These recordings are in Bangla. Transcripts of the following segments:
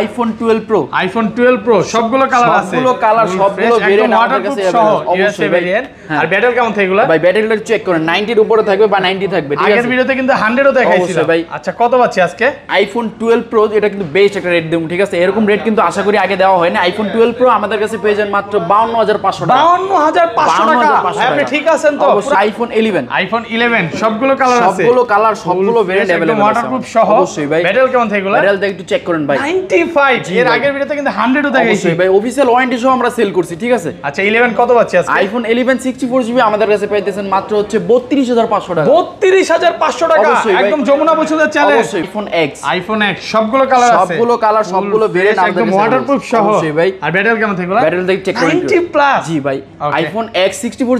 আইফোন 12 প্রো আইফোন 12 প্রো সবগুলো কালার আছে সবগুলো কালার সবগুলো ভেরিয়েন্ট আমাদের কাছে অবশ্যই ভেরিয়েন্ট হ্যাঁ। আর ব্যাটারি কেমন থাকে এগুলো ভাই ব্যাটারিটা চেক করেন 90 এর উপরে থাকবে বা 90 থাকবে ঠিক আছে আগের ভিডিওতে কিন্তু 100 ও দেখাইছিল ভাই আচ্ছা কত পাচ্ছি আজকে আইফোন 12 প্রো এটা কিন্তু বেস্ট একটা রেট দেব ঠিক আছে এরকম রেট কিন্তু আশা করি আগে দেওয়া হয় না আইফোন 12 প্রো আমাদের কাছে পেয়ে যান মাত্র 52500 টাকা 52500 টাকা ভাই আপনি ঠিক আছেন তো আইফোন 11 আইফোন 11 সবগুলো কালার আছে সবগুলো কালার সবগুলো ভেরিয়েন্ট अवेलेबल আছে ওয়াটারপ্রুফ সহ অবশ্যই ভাই ব্যাটারি কেমন থাকে এগুলো ব্যাটারিটা একটু চেক করেন ভাই 90 আইফোন 11 64 জিবি আমাদের কাছে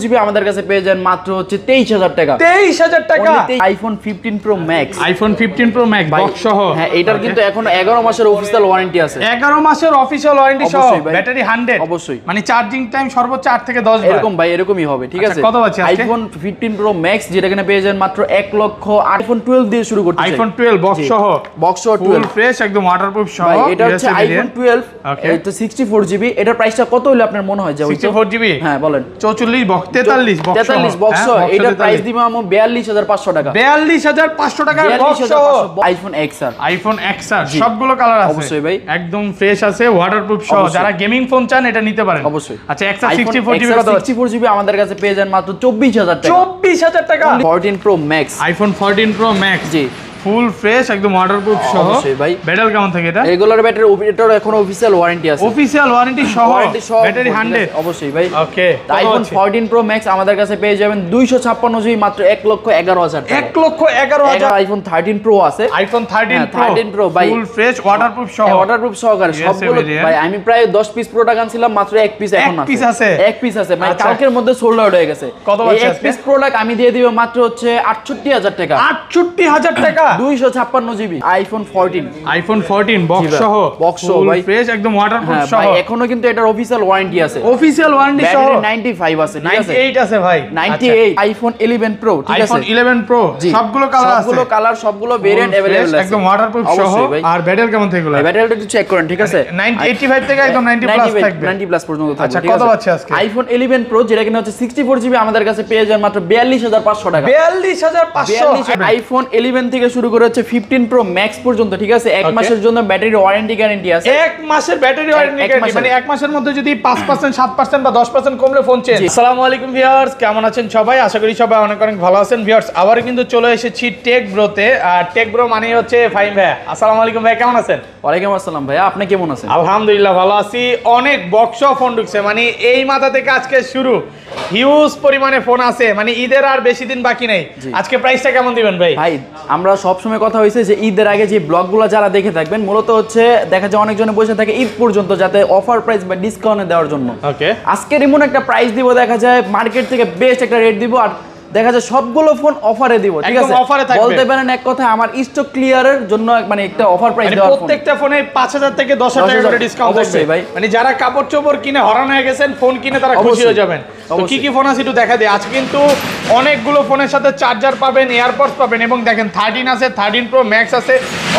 জিবি আমাদের কাছে পেয়ে যান মাত্র হচ্ছে তেইশ হাজার টাকা তেইশ হাজার টাকা iPhone fifteen pro max iPhone fifteen pro max হ্যাঁ এটার কিন্তু এখন এগারো মাসের অফিশিয়াল ওয়ারেন্টি আছে 11 মাসের অফিশিয়াল ওয়ারেন্টি সহ ব্যাটারি 100 অবশ্যই মানে চার্জিং টাইম সর্বোচ্চ 8 থেকে 10 এরকম ভাই এরকমই হবে ঠিক আচ্ছা, আছে কত আছে আইফোন 15 প্রো ম্যাক্স যেটা কিনা পেয়ে যান মাত্র 1 লক্ষ আইফোন 12 দিয়ে শুরু করতে আইফোন 12 বক্স সহ বক্স সহ 12 ফ্রেশ একদম ওয়াটারপ্রুফ সহ ভাই এটা হচ্ছে আইফোন 12 এটা 64 জিবি এটার প্রাইসটা কত হলো আপনার মনে হয় যে 64 জিবি হ্যাঁ বলেন 44 বক্স 43 বক্স 43 বক্স এটা প্রাইস দিবে আমার 42500 টাকা 42500 টাকা বক্স সহ iPhone X R iPhone X R সবগুলো কালার আছে অবশ্যই অবশ্যই ভাই একদম ফ্রেশ আছে ওয়াটারপ্রুফ সহ যারা গেমিং ফোন চান এটা নিতে পারেন অবশ্যই আচ্ছা 164 জিবি কত 64 জিবি আমাদের কাছে পেয়ে যান মাত্র 24000 টাকা 24000 টাকা 14 pro max iPhone 14 pro max জি ফুল ফ্রেশ একদম ওয়াটারপ্রুফ হ্যাঁ, সহ ভাই ব্যাটারি কেমন থাকে এটা ব্যাটারি এটার এখন অফিশিয়াল ওয়ারেন্টি আছে অফিশিয়াল ওয়ারেন্টি সহ ওয়ারেন্টি সহ ব্যাটারি 100 অবশ্যই ভাই ওকে আইফোন 14 প্রো ম্যাক্স আমাদের কাছে পেয়ে যাবেন 256 জিবি মাত্র 1 লক্ষ 1 লক্ষ আইফোন 13 প্রো আছে আইফোন 13 প্রো 13 প্রো ভাই ফুল ফ্রেশ ওয়াটারপ্রুফ সহ ওয়াটারপ্রুফ সহকারে সবগুলো ভাই আমি প্রায় 10 পিস প্রোডাক্ট আনছিলাম মাত্র 1 পিস এখন আছে 1 পিস আছে 1 পিস আছে মানে কালকের মধ্যে সোল্ড আউট হয়ে গেছে কত আছে 1 পিস প্রোডাক্ট আমি দিয়ে দিব মাত্র হচ্ছে 68000 টাকা 68000 টাকা আচ্ছা। দুইশো ছাপ্পান্ন থেকে একদম 90 প্লাস থাকবে প্লাস পর্যন্ত আইফোন 11 প্রো যেটা কিনা হচ্ছে 64 জিবি আমাদের কাছে পেয়ে যান মাত্র পাঁচশো টাকা বিয়াল্লিশ 42500 আইফোন 11 থেকে শুরু করে হচ্ছে 15 প্রো ম্যাক্স পর্যন্ত ঠিক আছে এক মাসের জন্য ব্যাটারি ওয়ারেন্টি গ্যারান্টি আছে এক মাসের ব্যাটারি ওয়ারেন্টি গ্যারান্টি মানে এক মাসের মধ্যে যদি 5% 7% বা 10% কমলে ফোন চেঞ্জ আসসালামু আলাইকুম ভিউয়ার্স কেমন আছেন সবাই আশা করি সবাই অনেক অনেক ভালো আছেন ভিউয়ার্স আবার কিন্তু চলে এসেছি টেক ব্রোতে আর টেক ব্রো মানে হচ্ছে ফাইম ভাই আসসালামু আলাইকুম ভাই কেমন আছেন ওয়ালাইকুম আসসালাম ভাই আপনি কেমন আছেন আলহামদুলিল্লাহ ভালো আছি অনেক বক্স ফোন ঢুকছে মানে এই মাথা থেকে আজকে শুরু হিউজ পরিমাণে ফোন আছে মানে ঈদের আর বেশি দিন বাকি নেই আজকে প্রাইসটা কেমন দিবেন ভাই ভাই আমরা সবসময় কথা হয়েছে যে ঈদের আগে যে ব্লগুলো যারা দেখে থাকবেন মূলত হচ্ছে দেখা যায় অনেকজনে বসে থাকে ঈদ পর্যন্ত যাতে অফার প্রাইস বা ডিসকাউন্টে দেওয়ার জন্য আজকের এমন একটা প্রাইস দিব দেখা যায় মার্কেট থেকে বেস্ট একটা রেট দিব আর দেখা যায় সবগুলো ফোন অফারে দিব ঠিক আছে অফারে থাকবে বলতে পারেন এক কথা আমার স্টক ক্লিয়ারের জন্য মানে একটা অফার প্রাইস দেওয়া প্রত্যেকটা ফোনে 5000 থেকে 10000 টাকা করে ডিসকাউন্ট থাকবে ভাই মানে যারা কাপড় চোপড় কিনে হরান হয়ে গেছেন ফোন কিনে তারা খুশি হয়ে যাবেন তো কি কি ফোন আছে একটু দেখা দে আজ কিন্তু অনেকগুলো ফোনের সাথে চার্জার পাবেন এয়ারপডস পাবেন এবং দেখেন 13 আছে 13 প্রো ম্যাক্স আছে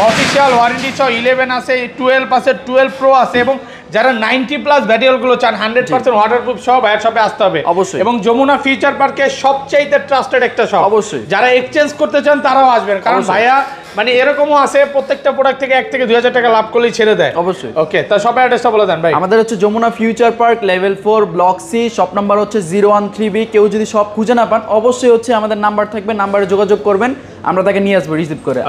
অফিশিয়াল ওয়ারেন্টি সহ 11 আছে 12 আছে 12 প্রো আছে এবং যারা নাইনটি প্লাস ভ্যারিয়ালগুলো চান হান্ড্রেড পার্সেন্ট ওয়াটারপ্রুফ সব বায়ার শপে আসতে হবে অবশ্যই এবং যমুনা ফিউচার পার্কে সবচাইতে ট্রাস্টেড একটা শপ অবশ্যই যারা এক্সচেঞ্জ করতে চান তারাও আসবেন কারণ ভাইয়া মানে এরকমও আছে প্রত্যেকটা প্রোডাক্ট থেকে এক থেকে দুই হাজার টাকা লাভ করলেই ছেড়ে দেয় অবশ্যই ওকে তা সব অ্যাড্রেসটা বলে দেন ভাই আমাদের হচ্ছে Jamuna future park level four block C shop number হচ্ছে জিরো ওয়ান থ্রি বি কেউ যদি সব খুঁজে না পান অবশ্যই হচ্ছে আমাদের নাম্বার থাকবে নাম্বারে যোগাযোগ করবেন আমরা তাকে নিয়ে আসবো রিসিভ করে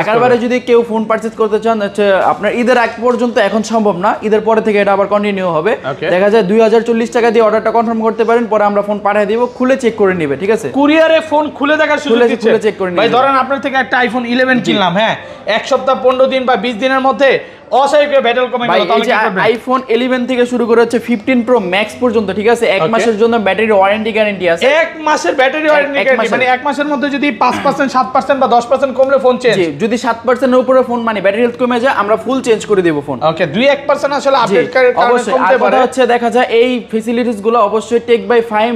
ঢাকার বাইরে যদি কেউ ফোন পার্চেস করতে চান হচ্ছে আপনার ঈদের এক পর্যন্ত এখন সম্ভব না ঈদের পরে থেকে এটা আবার কন্টিনিউ হবে দেখা যায় দুই হাজার চল্লিশ টাকা দিয়ে অর্ডারটা কনফার্ম করতে পারেন পরে আমরা ফোন পাঠিয়ে দিব খুলে চেক করে নিবে ঠিক আছে কুরিয়ারে ফোন খুলে দেখার সুযোগ খুলে চেক করে নিবে ধরেন আপনার থেকে একটা আইফোন ইলেভেন কিনলাম হ্যাঁ এক সপ্তাহ পনেরো দিন বা বিশ দিনের মধ্যে অস্বাভাবিক মানে মানে দেখা যায় এই গুলো অবশ্যই tech by Faim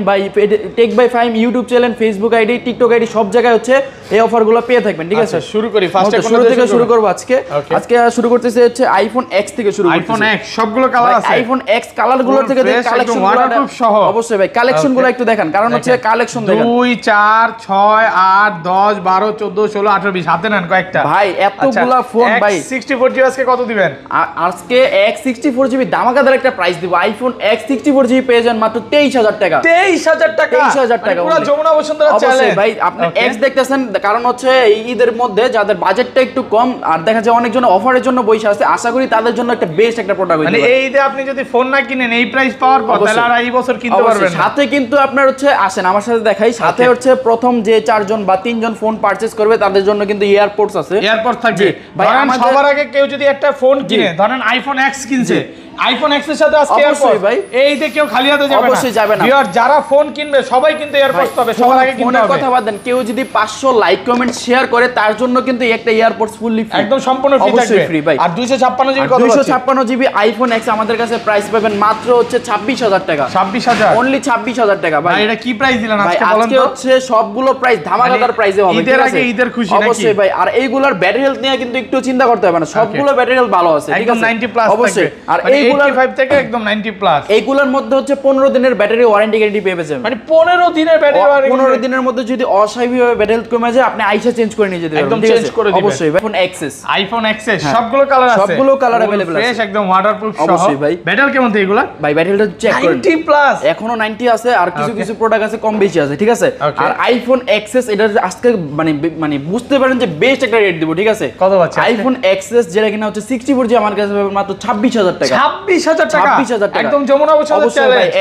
tech by Faim YouTube channel Facebook ID TikTok ID সব জায়গায় হচ্ছে এই গুলো পেয়ে থাকবেন ঠিক আচ্ছা, আছে শুরু করি শুরু থেকে শুরু করবো আজকে আজকে শুরু করতেছি হচ্ছে হচ্ছে আইফোন এক্স থেকে শুরু আইফোন এক্স সবগুলো কালার আছে আইফোন এক্স কালারগুলো থেকে কালেকশন খুব সহজ অবশ্যই ভাই কালেকশন গুলো একটু দেখেন কারণ হচ্ছে কালেকশন দেখেন 2 4 6 8 10 12 14 16 18 20 হাতে নেন কয়েকটা ভাই এতগুলো ফোন আচ্ছা, ভাই 64 জিবি আজকে কত দিবেন আজকে এক্স 64 জিবি দামাকাদার একটা প্রাইস দিব আইফোন এক্স 64 জিবি পেয়ে যান মাত্র 23000 টাকা 23000 টাকা 23000 মানে টাকা পুরো যমুনা বসুন্ধরা অবশ্যই ভাই আপনি এক্স দেখতেছেন কারণ হচ্ছে এই ঈদের মধ্যে যাদের বাজেটটা একটু কম আর দেখা যায় অনেকজন অফারের জন্য বইসা আছে আশা করি তাদের জন্য একটা বেস্ট একটা প্রোডাক্ট মানে এই যে আপনি যদি ফোন না কিনেন এই প্রাইস পাওয়ার পর তাহলে আর এই বছর কিনতে পারবেন না সাথে কিন্তু আপনার হচ্ছে আসেন আমার সাথে দেখাই আচ্ছা। সাথে হচ্ছে প্রথম যে চারজন বা তিনজন ফোন পারচেজ করবে তাদের জন্য কিন্তু এয়ারপোর্টস আছে এয়ারপোর্ট থাকবে ভাই সবার আগে কেউ যদি একটা ফোন কিনে ধরেন আইফোন এক্স কিনছে আইফোন এক্স এর সাথে আজকে এয়ারপড ভাই এইতে কেউ খালি হাতে যাবে না অবশ্যই যাবে না ভিউয়ার যারা ফোন কিনবে সবাই কিন্তু এয়ারপড পাবে সবার আগে কিনতে হবে কথা বাদ কেউ যদি 500 লাইক কমেন্ট শেয়ার করে তার জন্য কিন্তু একটা এয়ারপড ফুললি ফ্রি একদম সম্পূর্ণ ফ্রি থাকবে ফ্রি ভাই আর 256 জিবি কত 256 জিবি আইফোন এক্স আমাদের কাছে প্রাইস পাবেন মাত্র হচ্ছে 26000 টাকা 26000 অনলি 26000 টাকা ভাই এটা কি প্রাইস দিলেন আজকে বলেন আজকে হচ্ছে সবগুলো প্রাইস মানে ধামাকাদার প্রাইসে হবে ঈদের আগে ঈদের খুশি নাকি অবশ্যই ভাই আর এইগুলোর ব্যাটারি হেলথ নিয়ে কিন্তু একটু চিন্তা করতে হবে না সবগুলো ব্যাটারি হেলথ ভালো আছে ঠিক আছে 90 প্লাস অবশ্যই আর মানে এই মানে হ্যাঁ। এখনো 90 আছে আর কিছু কিছু প্রোডাক্ট আছে কম বেশি আছে ঠিক আছে আর আইফোন এক্সেস এটা আজকে মানে মানে বুঝতে পারেন যে বেস্ট একটা রেট দিব ঠিক আছে কত আছে আইফোন এক্সেস যেটা কিনা হচ্ছে 64 জি আমার কাছে মাত্র ছাব্বিশ হাজার টাকা ছাব্বিশ হাজার টাকা একদম যমুনা বছর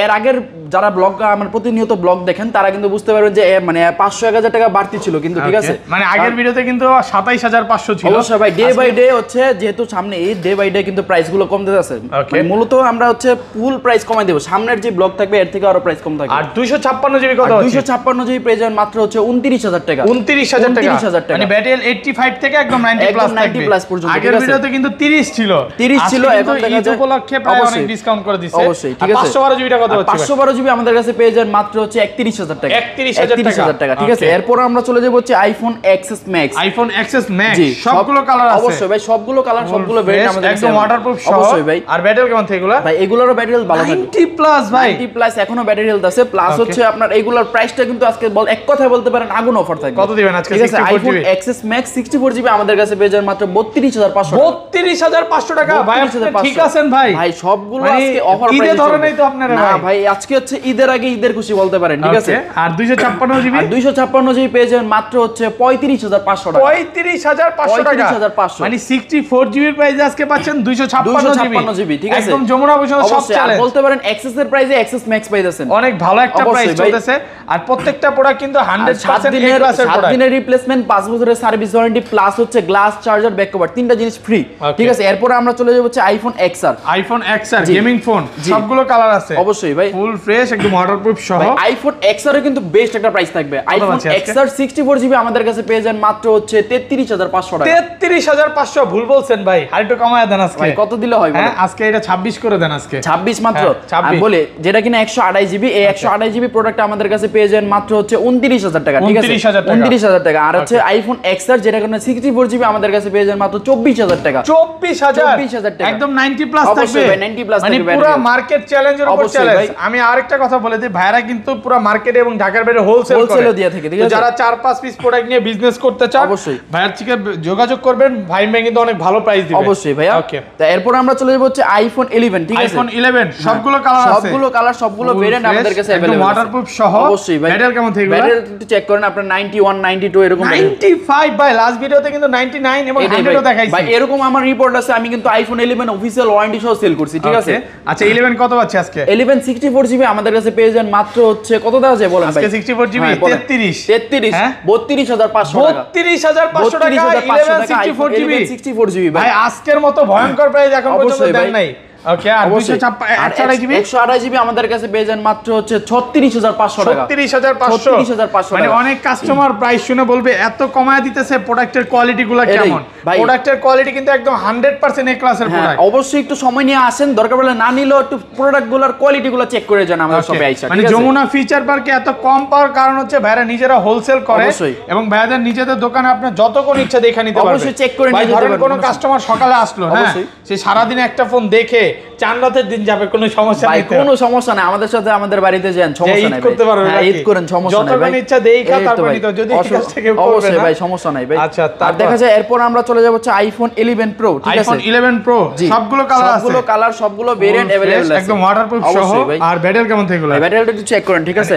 এর আগের যারা ব্লগ আমার মানে প্রতিনিয়ত ব্লগ দেখেন তারা কিন্তু বুঝতে পারবেন যে মানে পাঁচশো এক টাকা বাড়তি ছিল কিন্তু ঠিক আছে মানে আগের ভিডিওতে কিন্তু সাতাইশ হাজার পাঁচশো ছিল সবাই ডে বাই ডে হচ্ছে যেহেতু সামনে এই ডে বাই ডে কিন্তু প্রাইস প্রাইসগুলো কমতে আছে মানে মূলত আমরা হচ্ছে ফুল প্রাইস কমাই দেবো সামনের যে ব্লগ থাকবে এর থেকে আরো প্রাইস কম থাকবে আর দুইশো ছাপ্পান্ন জিবি কত দুইশো ছাপ্পান্ন জিবি প্রেজেন্ট মাত্র হচ্ছে উনত্রিশ হাজার টাকা উনত্রিশ হাজার উনত্রিশ হাজার টাকা মানে ব্যাটেল এইটি ফাইভ থেকে একদম নাইনটি প্লাস নাইনটি প্লাস পর্যন্ত আগের ভিডিওতে কিন্তু তিরিশ ছিল তিরিশ ছিল এখন দেখা উপলক্ষে প্রায় অনেক ডিসকাউন্ট করে দিচ্ছে অবশ্যই ঠিক আছে পাঁচশো বারো জিবিটা কত হচ্ছে পাঁচশো বারো জিবি আমাদের কাছে পেয়ে যান মাত্র হচ্ছে একত্রিশ হাজার টাকা একত্রিশ হাজার টাকা ঠিক আছে এরপর আমরা চলে যাবো হচ্ছে iPhone XS max iPhone XS max colour কালার অবশ্যই ভাই সবগুলো কালার সবগুলো আমাদের একদম ওয়াটারপ্রুফ অবশ্যই ভাই আর ব্যাটারি কেমন ভাই ব্যাটারি হেলথ ভালো থাকে 90 প্লাস ভাই 90 প্লাস এখনো ব্যাটারি হেলথ আছে প্লাস হচ্ছে আপনার এগুলোর প্রাইসটা কিন্তু আজকে বল এক কথায় বলতে পারেন আগুন অফার থাকবে কত দিবেন আজকে আইফোন এক্সেস ম্যাক্স 64 জিবি আমাদের কাছে পেয়ে যান মাত্র 32500 32500 টাকা ভাই ঠিক আছেন ভাই ভাই সবগুলো মানে আজকে অফার প্রাইস তো আপনারা ভাই আজকে হচ্ছে ঈদের আগে ঈদের খুশি বলতে পারেন ঠিক আছে আর দুইশো ছাপ্পান্ন জিবি দুইশো ছাপ্পান্ন জিবি পেয়ে যাবেন মাত্র হচ্ছে পঁয়ত্রিশ হাজার পাঁচশো টাকা পঁয়ত্রিশ হাজার পঁয়ত্রিশ হাজার পাঁচশো মানে সিক্সটি ফোর জিবি প্রাইস আজকে পাচ্ছেন দুইশো ছাপ্পান্ন জিবি ঠিক আছে একদম যমুনা অবশ্য সবচেয়ে বলতে পারেন এক্সেস এর প্রাইসে এক্সেস ম্যাক্স যাচ্ছেন অনেক ভালো একটা প্রাইস চলতেছে আর প্রত্যেকটা প্রোডাক্ট কিন্তু হান্ড্রেড 100% দিনের 7 দিনের রিপ্লেসমেন্ট পাঁচ বছরের সার্ভিস ওয়ারেন্টি প্লাস হচ্ছে গ্লাস চার্জার ব্যাক কভার তিনটা জিনিস ফ্রি ঠিক আছে এরপর আমরা চলে যাব হচ্ছে iPhone X R iPhone X R gaming phone সবগুলো কালার আছে অবশ্যই ভাই ফুল ফ্রি ফ্রেশ একদম ওয়াটারপ্রুফ সহ আইফোন এক্স এর কিন্তু বেস্ট একটা প্রাইস থাকবে আইফোন এক্স আর 64 জিবি আমাদের কাছে পেয়ে যান মাত্র হচ্ছে 33500 টাকা 33500 ভুল বলছেন ভাই আর একটু কমায় দেন আজকে কত দিলে হয় হ্যাঁ আজকে এটা 26 করে দেন আজকে 26 মাত্র হ্যাঁ, আমি বলে যেটা কিনা 128 জিবি এই 128 জিবি প্রোডাক্ট আমাদের কাছে পেয়ে যান মাত্র হচ্ছে 29000 টাকা ঠিক আছে 29000 টাকা আর হচ্ছে আইফোন এক্স আর যেটা কিনা 64 জিবি আমাদের কাছে পেয়ে যান মাত্র 24000 টাকা 24000 24000 টাকা একদম 90 প্লাস থাকবে 90 প্লাস মানে থাকবে মানে পুরো মার্কেট চ্যালেঞ্জের উপর চ্যালেঞ্জ আমি আর আরেকটা কথা বলে দিই ভাইরা কিন্তু পুরো মার্কেটে এবং ঢাকার বাইরে হোলসেল হোলসেলও দিয়ে থাকে ঠিক আছে যারা চার পাঁচ পিস প্রোডাক্ট নিয়ে বিজনেস করতে চান অবশ্যই ভাইয়ার থেকে যোগাযোগ করবেন ভাই ভাই কিন্তু অনেক ভালো প্রাইস দিবে অবশ্যই ভাইয়া ওকে তো এরপর আমরা চলে যাব হচ্ছে আইফোন 11 ঠিক আছে আইফোন 11 হ্যাঁ। সবগুলো কালার আছে সবগুলো কালার সবগুলো ভেরিয়েন্ট আমাদের কাছে अवेलेबल ওয়াটারপ্রুফ সহ অবশ্যই ভাই ব্যাটারি কেমন থাকবে ব্যাটারি একটু চেক করেন আপনার 91 92 এরকম 95 ভাই লাস্ট ভিডিওতে কিন্তু 99 এবং 100 ও দেখাইছি ভাই এরকম আমার রিপোর্ট আছে আমি কিন্তু আইফোন 11 অফিশিয়াল ওয়ারেন্টি সহ সেল করছি ঠিক আছে আচ্ছা 11 কত আছে আজকে 11 64 জিবি আমাদের কাছে পেয়ে যান মাত্র হচ্ছে কত দেওয়া যায় বলেন ভাই 64 জিবি 33 33 32500 টাকা 32500 টাকা 11 64 জিবি 64 জিবি ভাই আজকের মতো ভয়ঙ্কর প্রাইস এখন পর্যন্ত দেন নাই ওকে আর 256 জিবি 128 জিবি আমাদের কাছে পেয়ে যান মাত্র হচ্ছে 36500 টাকা 36500 36500 মানে অনেক কাস্টমার প্রাইস শুনে বলবে এত কমায় দিতেছে প্রোডাক্টের কোয়ালিটিগুলো কেমন প্রোডাক্টের কোয়ালিটি কিন্তু একদম 100% এ ক্লাসের প্রোডাক্ট হ্যাঁ, অবশ্যই একটু সময় নিয়ে আসেন দরকার পড়লে না নিলেও একটু প্রোডাক্টগুলোর কোয়ালিটিগুলো চেক করে যান আমরা সবাই আইসা মানে যমুনা ফিচার পার্কে এত কম পাওয়ার কারণ হচ্ছে ভাইরা নিজেরা হোলসেল করে এবং ভাইদের নিজেদের দোকানে আপনি যতক্ষণ ইচ্ছা দেখে নিতে পারবেন অবশ্যই চেক করে নিতে পারবেন কোনো কাস্টমার সকালে আসলো হ্যাঁ সে সারা একটা ফোন দেখে চান রাতের দিন যাবে কোনো সমস্যা নাই কোনো সমস্যা নাই আমাদের সাথে আমাদের বাড়িতে যান সমস্যা নাই করতে পারবেন হ্যাঁ, ঈদ করেন সমস্যা নাই যতক্ষণ ইচ্ছা দেই খা তারপর নিতে যদি কাছ থেকে অবশ্যই ভাই সমস্যা নাই ভাই আচ্ছা আর দেখা যায় এরপর আমরা চলে যাব হচ্ছে আইফোন 11 প্রো ঠিক আছে আইফোন 11 প্রো সবগুলো কালার আছে সবগুলো কালার সবগুলো ভেরিয়েন্ট अवेलेबल আছে একদম ওয়াটারপ্রুফ সহ আর ব্যাটারি কেমন থেকে এগুলো ব্যাটারিটা একটু চেক করেন ঠিক আছে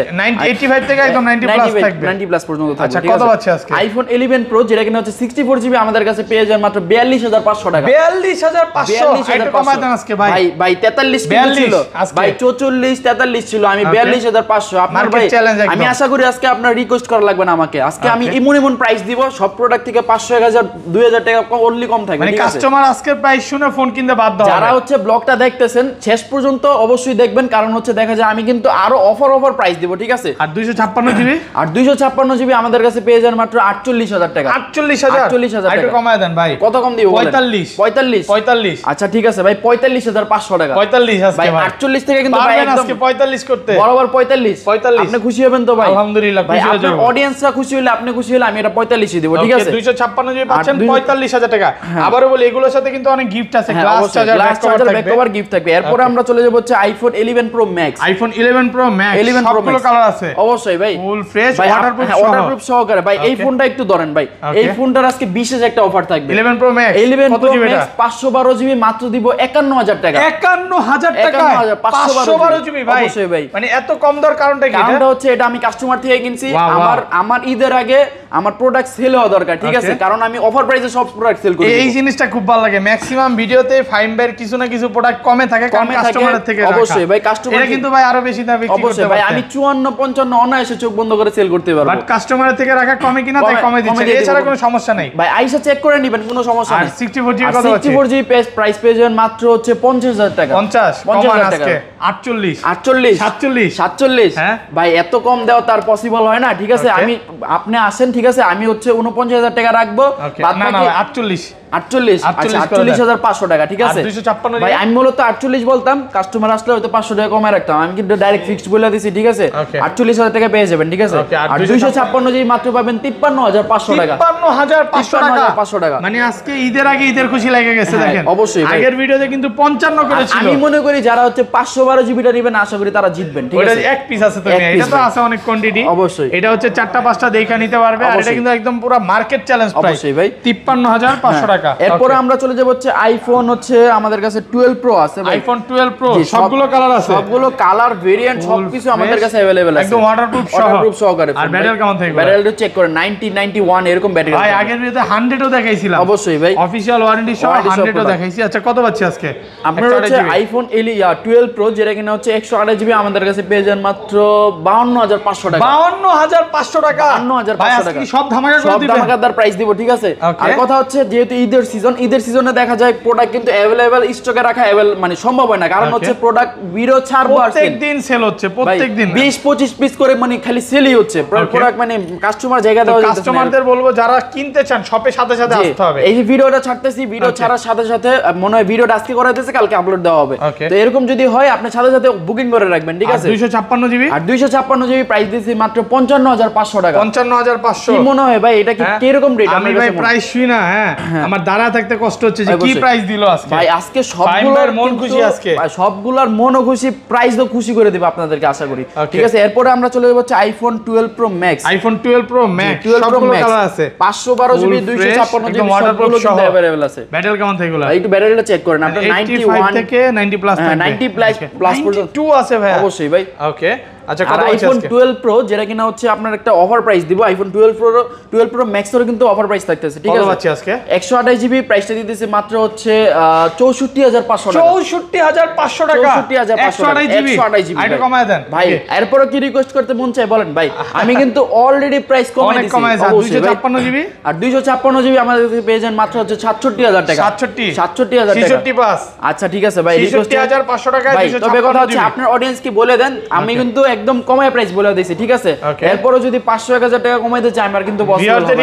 85 থেকে একদম 90 প্লাস থাকবে 90 প্লাস পর্যন্ত থাকবে আচ্ছা কত আছে আজকে আইফোন 11 প্রো যেটা কিনা হচ্ছে 64 জিবি আমাদের কাছে পেয়ে যান মাত্র 42500 টাকা 42500 টাকা কমায় দেন আজকে শেষ পর্যন্ত অবশ্যই দেখবেন কারণ হচ্ছে দেখা যায় আমি কিন্তু আরো অফার অফার প্রাইস দিব ঠিক আছে আর দুইশো ছাপ্পান্ন জিবি আর দুইশো ছাপ্পান্ন জিবি আমাদের কাছে পেয়ে যান মাত্র আটচল্লিশ হাজার টাকা আটচল্লিশ হাজার হাজার কমায় দেন ভাই কত কম দিব পঁয়তাল্লিশ পঁয়তাল্লিশ আচ্ছা ঠিক আছে ভাই পঁয়তাল্লিশ এরপরে আমরা চলে যাব হচ্ছে iPhone 11 pro max iPhone 11 pro max 11 pro max অবশ্যই ভাই হ্যাঁ, ভাই এই ফোনটা একটু ধরেন ভাই এই ফোনটার আজকে বিশেষ একটা অফার থাকবে 11 pro max 11 pro max 512 GB মাত্র দিব একান্ন হাজার একান্ন হাজার টাকা পাঁচশো মানে এত কম দর হচ্ছে এটা আমি কাস্টমার থেকে কিনছি আমার আমার ঈদের আগে আমার প্রোডাক্ট সেল হওয়া দরকার ঠিক আছে কারণ আমি অফার প্রাইসে সব প্রোডাক্ট সেল করি এই জিনিসটা খুব ভালো লাগে ম্যাক্সিমাম ভিডিওতে ফাইমবের কিছু না কিছু প্রোডাক্ট কমে থাকে কমে কাস্টমারের থেকে অবশ্যই ভাই কাস্টমার এটা কিন্তু ভাই আরো বেশি দামে বিক্রি করতে ভাই আমি 54 55 অনায়াসে চোখ বন্ধ করে সেল করতে পারবো বাট কাস্টমারের থেকে রাখা কমে কিনা তাই কমে দিচ্ছে এছাড়া কোনো সমস্যা নাই ভাই আইসা চেক করে নেবেন কোনো সমস্যা নাই 64 জিবি কথা আছে 64 জি পেজ প্রাইস পেয়ে মাত্র হচ্ছে 50000 টাকা 50 50000 টাকা 48 48 47 47 হ্যাঁ ভাই এত কম দেওয়া তার পসিবল হয় না ঠিক আছে আমি আপনি আসেন ঠিক আছে আমি হচ্ছে উনপঞ্চাশ হাজার টাকা রাখবো আটচল্লিশ আটচল্লিশ আচ্ছা, হাজার পাঁচশো টাকা ঠিক আছে আমি মূলত আটচল্লিশ বলতাম কাস্টমার আসলে হয়তো আমি কিন্তু আটচল্লিশ হাজার টাকা অবশ্যই কিন্তু পঞ্চান্ন করে আমি মনে করি যারা হচ্ছে পাঁচশো বারো জিবিটা নিবেন আশা করি তারা জিতবেন ঠিক আছে এক পিস আছে তো এটা তো অনেক কোয়ান্টিটি অবশ্যই এটা হচ্ছে চারটা পাঁচটা দেখে নিতে পারবে এটা কিন্তু একদম পুরো মার্কেট চ্যালেঞ্জ অবশ্যই ভাই তিপ্পান্ন হাজার পাঁচশো টাকা হ্যাঁ। টাকা আমরা চলে যাব হচ্ছে আইফোন হচ্ছে আমাদের কাছে 12 প্রো আছে আইফোন 12 প্রো সবগুলো কালার আছে সবগুলো কালার ভেরিয়েন্ট সবকিছু আমাদের কাছে अवेलेबल আছে একদম ওয়াটারপ্রুফ সহ সহকারে আর ব্যাটারি কেমন থাকে ব্যাটারিটা চেক করে 90 এরকম ব্যাটারি ভাই আগের ভিডিওতে 100 ও দেখাইছিলাম অবশ্যই ভাই অফিশিয়াল ওয়ারেন্টি সহ 100 ও দেখাইছি আচ্ছা কত পাচ্ছি আজকে আপনার হচ্ছে আইফোন এলি 12 প্রো যেটা কিনা হচ্ছে 128 জিবি আমাদের কাছে পেয়ে যান মাত্র 52500 টাকা 52500 টাকা 52500 টাকা ভাই আজকে সব ধামাকা করে দিবেন সব ধামাকাদার প্রাইস দিব ঠিক আছে আর কথা হচ্ছে যেহেতু ঈদের সিজন ঈদের সিজনে দেখা যায় প্রোডাক্ট কিন্তু অ্যাভেলেবল স্টকে রাখা অ্যাভেল মানে সম্ভব হয় না কারণ হচ্ছে প্রোডাক্ট বিরো ছাড় প্রত্যেকদিন সেল হচ্ছে প্রত্যেকদিন বিশ পঁচিশ পিস করে মানে খালি সেলই হচ্ছে প্রোডাক্ট মানে কাস্টমার জায়গা দেওয়া কাস্টমারদের বলবো যারা কিনতে চান শপে সাথে সাথে আসতে হবে এই যে ভিডিওটা ছাড়তেছি ভিডিও ছাড়ার সাথে সাথে মনে হয় ভিডিওটা আজকে করা হতেছে কালকে আপলোড দেওয়া হবে তো এরকম যদি হয় আপনি সাথে সাথে বুকিং করে রাখবেন ঠিক আছে দুইশো ছাপ্পান্ন জিবি আর দুইশো ছাপ্পান্ন জিবি প্রাইস দিয়েছি মাত্র পঞ্চান্ন হাজার পাঁচশো টাকা পঞ্চান্ন 55500 কি মনে হয় ভাই এটা কি হ্যাঁ। কিরকম রেট আমি ভাই প্রাইস শুই না হ্যাঁ, হ্যাঁ। আমার দাঁড়া থাকতে কষ্ট হচ্ছে যে কি প্রাইস দিল আজকে ভাই আজকে সবগুলোর মন খুশি আজকে ভাই সবগুলোর মন খুশি প্রাইস তো খুশি করে দেব আপনাদেরকে আশা করি ঠিক আছে এরপর আমরা চলে যাব হচ্ছে iPhone 12 pro max iPhone 12 pro max 12 pro max আছে 512 জিবি 256 জিবি ওয়াটারপ্রুফ সহ अवेलेबल আছে ব্যাটারি কেমন থাকে গুলো একটু ব্যাটারিটা চেক করেন আপনারা 91 থেকে 90 প্লাস 90 প্লাস প্লাস 2 আছে ভাই অবশ্যই ভাই ওকে আচ্ছা আইফোন 12 প্রো যেটা কিনা হচ্ছে আপনার একটা অফার প্রাইস দিব আইফোন 12 প্রো 12 প্রো কিন্তু অফার প্রাইস থাকতেছে ঠিক আছে আচ্ছা আজকে 128 জিবি প্রাইসটা দিতেছে মাত্র হচ্ছে 64500 টাকা 64500 টাকা জিবি 128 জিবি আইটা কমায় দেন ভাই এরপরও কি রিকোয়েস্ট করতে মন বলেন ভাই আমি কিন্তু অলরেডি প্রাইস অনেক কমায় 256 জিবি আর 256 জিবি আমাদের কাছে পেয়ে যান মাত্র হচ্ছে টাকা টাকা আচ্ছা ঠিক আছে ভাই 66500 টাকা তবে কথা হচ্ছে আপনার কি বলে দেন আমি কিন্তু একদম কমায় প্রাইস বলে দিয়েছি ঠিক আছে এরপরে যদি পাঁচশো এক হাজার টাকা কমাই চাই আমার কিন্তু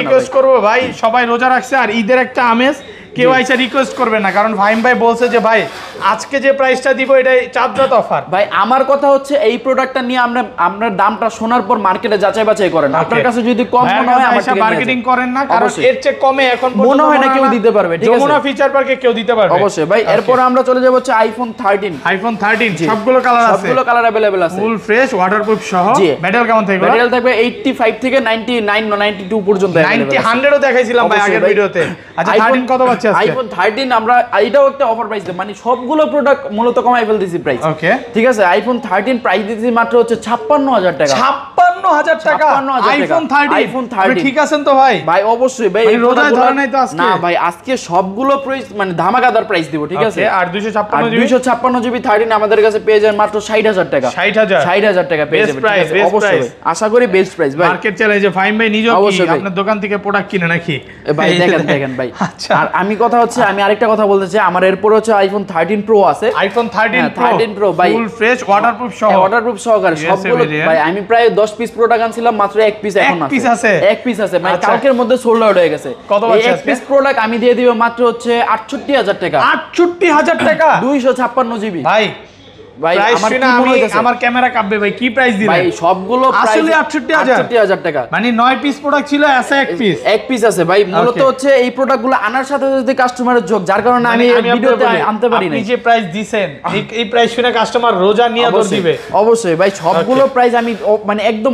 রিকোয়েস্ট করবো ভাই সবাই রোজা রাখছে আর ঈদের একটা আমেজ কেউ আইসা রিকোয়েস্ট করবে না কারণ ভাইম ভাই বলছে যে ভাই আজকে যে প্রাইসটা দিব এটাই চার অফার ভাই আমার কথা হচ্ছে এই প্রোডাক্টটা নিয়ে আমরা আপনার দামটা শোনার পর মার্কেটে যাচাই বাছাই করেন আপনার কাছে যদি কম মনে হয় আমার মার্কেটিং করেন না কারণ এর চেয়ে কমে এখন মনে হয় না কেউ দিতে পারবে ঠিক আছে যমুনা ফিচার পার্কে কেউ দিতে পারবে অবশ্যই ভাই এরপর আমরা চলে যাব হচ্ছে আইফোন 13 আইফোন 13 সবগুলো কালার আছে সবগুলো কালার अवेलेबल আছে ফুল ফ্রেশ ওয়াটারপ্রুফ সহ মেটাল কেমন থাকবে মেটাল থাকবে 85 থেকে 99 92 পর্যন্ত 90 100 ও দেখাইছিলাম ভাই আগের ভিডিওতে আচ্ছা 13 কত পাচ্ছেন আইফোন আচ্ছা, 13 আমরা এইটাও একটা অফার প্রাইস মানে সবগুলো প্রোডাক্ট মূলত কমাই ফেলতেছি প্রাইস ওকে ঠিক আছে আইফোন 13 প্রাইস মাত্র হচ্ছে 56000 টাকা 56000 টাকা আইফোন 13 আইফোন 13 ঠিক আছেন তো ভাই ভাই অবশ্যই ভাই মানে এই তো আজকে না ভাই আজকে সবগুলো প্রাইস মানে ধামাকাদার প্রাইস দিব ঠিক আছে আর 256 256 জিবি 13 আমাদের কাছে পেয়ে যান মাত্র 60000 টাকা 60000 60000 টাকা পেয়ে যাবেন অবশ্যই আশা করি বেস্ট প্রাইস ভাই মার্কেট চ্যালেঞ্জে ফাইন ভাই নিজে আপনার দোকান থেকে প্রোডাক্ট কিনে নাকি ভাই দেখেন দেখেন ভাই আচ্ছা। আর আমি আমি কথা হচ্ছে আমি আরেকটা কথা বলতে চাই আমার এরপর হচ্ছে আইফোন 13 প্রো আছে আইফোন 13 প্রো 13 প্রো ভাই ফুল ফ্রেশ ওয়াটারপ্রুফ সহ ওয়াটারপ্রুফ সহকারে সবগুলো ভাই আমি প্রায় 10 পিস প্রো প্রোটা আনছিলাম মাত্র এক পিস এখন আছে এক পিস আছে এক পিস আছে মানে কালকের মধ্যে সোল্ড আউট হয়ে গেছে কত আছে এক পিস প্রো লাগ আমি দিয়ে দিব মাত্র হচ্ছে 68000 টাকা 68000 টাকা 256 জিবি ভাই একদম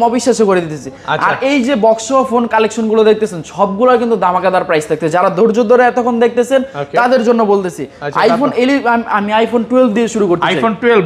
অবিশ্বাস করে দিতেছি আচ্ছা। আর এই যে বক্স ফোন কালেকশন গুলো দেখতেছেন সবগুলোর কিন্তু দামাকাদার প্রাইস থাকছে যারা ধৈর্য ধরে এতক্ষণ দেখতেছেন তাদের জন্য বলতেছি আইফোন আচ্ছা, 11 e, আমি আইফোন টুয়েলভ দিয়ে শুরু করছি আইফোন টুয়েলভ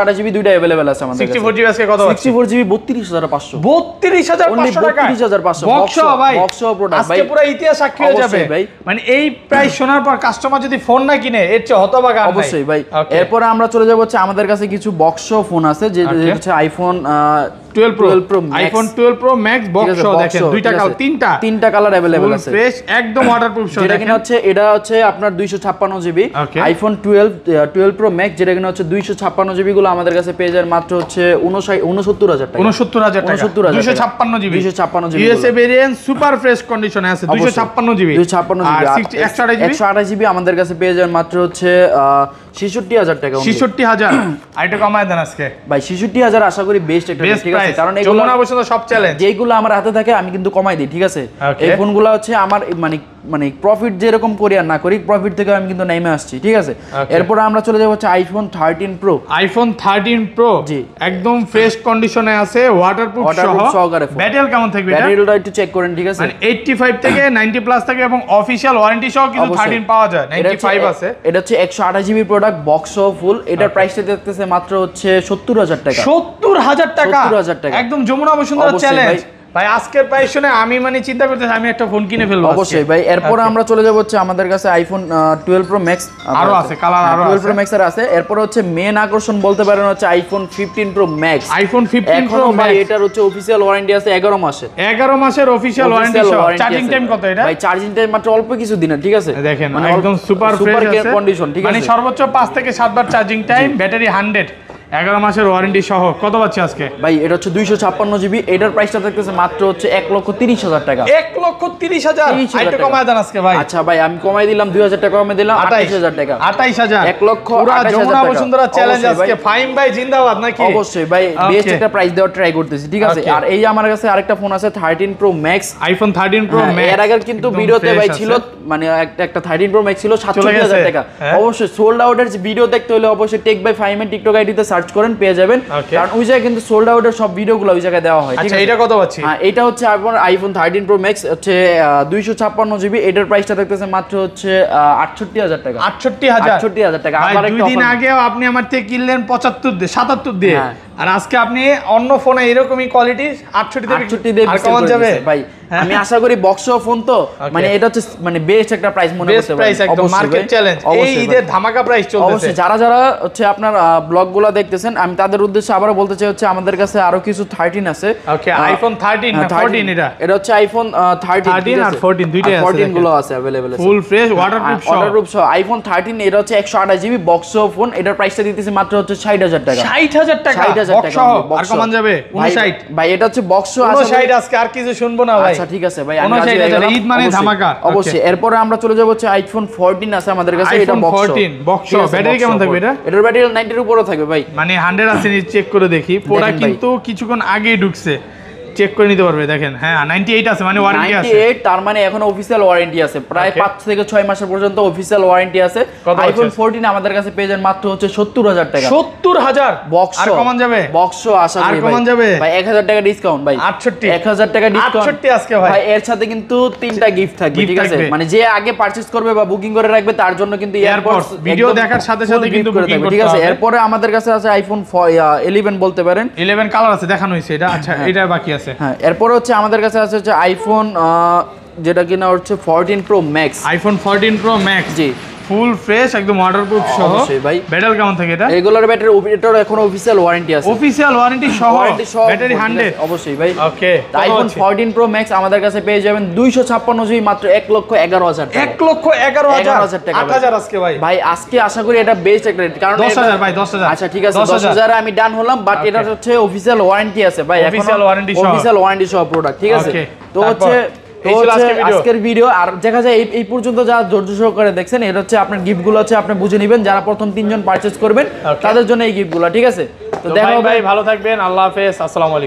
আমাদের হাজার ইতিহাস ভাই মানে এই শোনার পর কাস্টমার যদি ফোন না কিনে এর চেয়ে অবশ্যই ভাই আমরা চলে যাবো আমাদের কাছে কিছু বক্স ফোন আছে যে হচ্ছে iPhone 12 pro 12 pro iPhone 12 pro max box সহ দেখেন দুইটা কালার তিনটা তিনটা কালার अवेलेबल আছে ফ্রেশ একদম ওয়াটারপ্রুফ সহ যেটা কিনা হচ্ছে এটা হচ্ছে আপনার 256 জিবি আইফোন 12 12 প্রো ম্যাক্স যেটা কিনা হচ্ছে 256 জিবি গুলো আমাদের কাছে পেয়ে যার মাত্র হচ্ছে 69000 টাকা 69000 টাকা 256 GB 256 GB USA variant super fresh কন্ডিশনে আছে 256 জিবি 256 জিবি আর 128 জিবি আমাদের কাছে পেয়ে যার মাত্র হচ্ছে হাজার টাকা ভাই হাজার আশা করি বেস্ট ঠিক আছে কারণ সব চ্যালেঞ্জ যেগুলো আমার হাতে থাকে আমি কিন্তু কমাই দিই ঠিক আছে এই ফোন হচ্ছে আমার মানে মানে প্রফিট যেরকম করি আর না করি প্রফিট থেকে আমি কিন্তু নেমে আসছি ঠিক আছে এরপর আমরা চলে যাবো হচ্ছে iPhone thirteen pro iPhone thirteen pro জি একদম ফ্রেশ কন্ডিশনে আছে সহকারে কেমন থাকবে একটু চেক করেন ঠিক আছে মানে 85 থেকে 90 প্লাস থাকে এবং অফিশিয়াল ওয়ারেন্টি সহ কিন্তু 13 পাওয়া যায় 95 আছে এটা হচ্ছে 128 জিবি প্রোডাক্ট বক্স সহ ফুল এটার প্রাইসটা দেখতেছে মাত্র হচ্ছে 70000 টাকা 70000 টাকা 70000 টাকা একদম যমুনা বসুন্ধরা চ্যালেঞ্জ ভাই আজকের প্রাইস শুনে আমি মানে চিন্তা করতেছি আমি একটা ফোন কিনে ফেলবো অবশ্যই ভাই এরপর আমরা চলে যাব হচ্ছে আমাদের কাছে আইফোন 12 প্রো ম্যাক্স আরো আছে কালার হ্যাঁ, আরো 12 প্রো ম্যাক্স আর আছে এরপর হচ্ছে মেন আকর্ষণ বলতে পারেন হচ্ছে iPhone 15 pro max iPhone 15 pro ভাই এটার হচ্ছে অফিশিয়াল ওয়ারেন্টি আছে 11 মাসের 11 মাসের অফিশিয়াল ওয়ারেন্টি চার্জিং টাইম কত এটা ভাই চার্জিং টাইম মাত্র অল্প কিছু দিন ঠিক আছে দেখেন মানে একদম সুপার ফ্রেশ আছে কন্ডিশন ঠিক মানে আছে মানে সর্বোচ্চ 5 থেকে 7 বার চার্জিং টাইম ব্যাটারি 100 এগারো মাসের ওয়ারেন্টি সহ কত পাচ্ছি আজকে ভাই এটা হচ্ছে দুইশো ছাপ্পান্ন জিবি এটার প্রাইসটা থাকতেছে মাত্র হচ্ছে এক লক্ষ তিরিশ হাজার টাকা এক লক্ষ তিরিশ হাজার কমায় দেন আজকে ভাই আচ্ছা ভাই আমি কমাই দিলাম দুই হাজার টাকা কমে দিলাম আঠাইশ হাজার টাকা আঠাইশ হাজার এক লক্ষ যমুনা বসুন্ধরা চ্যালেঞ্জ আজকে ফাইন ভাই জিন্দাবাদ নাকি অবশ্যই ভাই বেস্ট একটা প্রাইস দেওয়ার ট্রাই করতেছি ঠিক আছে আর এই আমার কাছে আরেকটা ফোন আছে thirteen pro max iPhone thirteen pro এর আগে কিন্তু ভিডিওতে ভাই ছিল মানে একটা থার্টিন প্রো ম্যাক্স ছিল সাতচল্লিশ হাজার টাকা হ্যাঁ। অবশ্যই সোল্ড আউটের ভিডিও দেখতে হলে অবশ্যই টেক বাই ফাইমেন টিকটক আইডিতে সার্চ সার্চ করেন পেয়ে যাবেন কারণ ওই জায়গায় কিন্তু সোল্ড আউটের সব ভিডিও গুলো ওই জায়গায় দেওয়া হয় আচ্ছা এটা কত পাচ্ছি হ্যাঁ এটা হচ্ছে আপনার আইফোন 13 প্রো ম্যাক্স হচ্ছে 256 জিবি এটার প্রাইসটা দেখতেছে মাত্র হচ্ছে 68000 টাকা 68000 68000 টাকা আমার একটা দুই দিন আগেও আপনি আমার থেকে কিনলেন 75 দিয়ে 77 দিয়ে হ্যাঁ। আর আজকে আপনি অন্য ফোনে এরকমই কোয়ালিটি 68 দিয়ে 68 দিয়ে বিক্রি ভাই হ্যাঁ। আমি আশা করি বক্স ফোন তো মানে এটা হচ্ছে মানে বেস্ট একটা প্রাইস মনে করতে প্রাইস একদম মার্কেট চ্যালেঞ্জ এই ঈদের ধামাকা প্রাইস চলছে অবশ্যই যারা যারা হচ্ছে আপনার ব্লগগুলো দেখতেছেন আমি তাদের উদ্দেশ্যে আবারো বলতে চাই হচ্ছে আমাদের কাছে আরো কিছু 13 আছে ওকে আইফোন 13 না 14 হ্যাঁ, এটা এটা হচ্ছে আইফোন 13 13 আর 14 দুইটাই আছে 14 গুলো আছে अवेलेबल আছে ফুল ফ্রেশ ওয়াটারপ্রুফ সহ ওয়াটারপ্রুফ সহ আইফোন 13 এটা হচ্ছে 128 জিবি বক্স ফোন এটার প্রাইসটা দিতেছে মাত্র হচ্ছে 60000 টাকা 60000 টাকা 60000 টাকা আর কমান যাবে 59 ভাই এটা হচ্ছে বক্স আছে 59 আজকে আর কিছু শুনবো না ভাই আচ্ছা, আচ্ছা ঠিক আছে ভাই ঈদ মানে ধামাকা অবশ্যই এরপরে আমরা চলে যাব হচ্ছে আইফোন 14 আছে আমাদের কাছে এটা বক্স 14 বক্স ব্যাটারি কেমন থাকবে এটা এটার ব্যাটারি 90 এর উপরে থাকবে ভাই মানে 100 আছে চেক করে দেখি প্রোডাক্ট কিন্তু কিছুক্ষণ আগে ঢুকছে চেক করে নিতে পারবে দেখেন হ্যাঁ 98 আছে মানে ওয়ারেন্টি আছে 98 তার মানে এখন অফিশিয়াল ওয়ারেন্টি আছে প্রায় 5 থেকে 6 মাসের পর্যন্ত অফিশিয়াল ওয়ারেন্টি আছে আইফোন 14 আমাদের কাছে পেয়ে যান মাত্র হচ্ছে 70000 টাকা 70000 বক্স আর কমন যাবে বক্স আশা করি আর কমন যাবে ভাই 1000 টাকা ডিসকাউন্ট ভাই 68 1000 টাকা ডিসকাউন্ট 68 আজকে ভাই ভাই এর সাথে কিন্তু তিনটা গিফট আচ্ছা, থাকবে ঠিক আছে মানে যে আগে পারচেজ করবে বা বুকিং করে রাখবে তার জন্য কিন্তু এয়ারপডস ভিডিও দেখার সাথে সাথে কিন্তু বুকিং করতে ঠিক আছে এরপরে আমাদের কাছে আছে আইফোন 11 uh, বলতে পারেন 11 কালার আছে দেখানো হইছে এটা আচ্ছা হ্যাঁ। এটা বাকি আছে হ্যাঁ এরপর হচ্ছে আমাদের কাছে আছে হচ্ছে আইফোন যেটা কিনা হচ্ছে fourteen pro max iPhone fourteen pro max জি ফুল ফ্রেশ একদম ওয়াটারপ্রুফ সহ ভাই ব্যাটারি কেমন থাকে এটা রেগুলার ব্যাটারি অপারেটর এখন অফিশিয়াল ওয়ারেন্টি আছে অফিশিয়াল ওয়ারেন্টি সহ ব্যাটারি 100 অবশ্যই ভাই ওকে আইফোন 14 প্রো ম্যাক্স আমাদের কাছে পেয়ে যাবেন 256 জিবি মাত্র 1 লক্ষ 11000 টাকা 1 লক্ষ 11000 টাকা 8000 আজকে ভাই ভাই আজকে আশা করি এটা বেস্ট একটা রেট কারণ 10000 ভাই 10000 আচ্ছা ঠিক আছে 10000 আমি ডান হলাম বাট এটা হচ্ছে অফিশিয়াল ওয়ারেন্টি আছে ভাই অফিশিয়াল ওয়ারেন্টি সহ অফিশিয়াল ওয়ারেন্টি সহ প্রোডাক্ট ঠিক আছে তো হচ্ছে আজকের ভিডিও আর দেখা যায় এই পর্যন্ত ধৈর্য সহকারে দেখছেন এটা হচ্ছে আপনার হচ্ছে আপনি বুঝে যারা প্রথম তিনজন করবেন তাদের জন্য এই ঠিক আছে ভাই ভালো থাকবেন আল্লাহ হাফেজ আসসালামু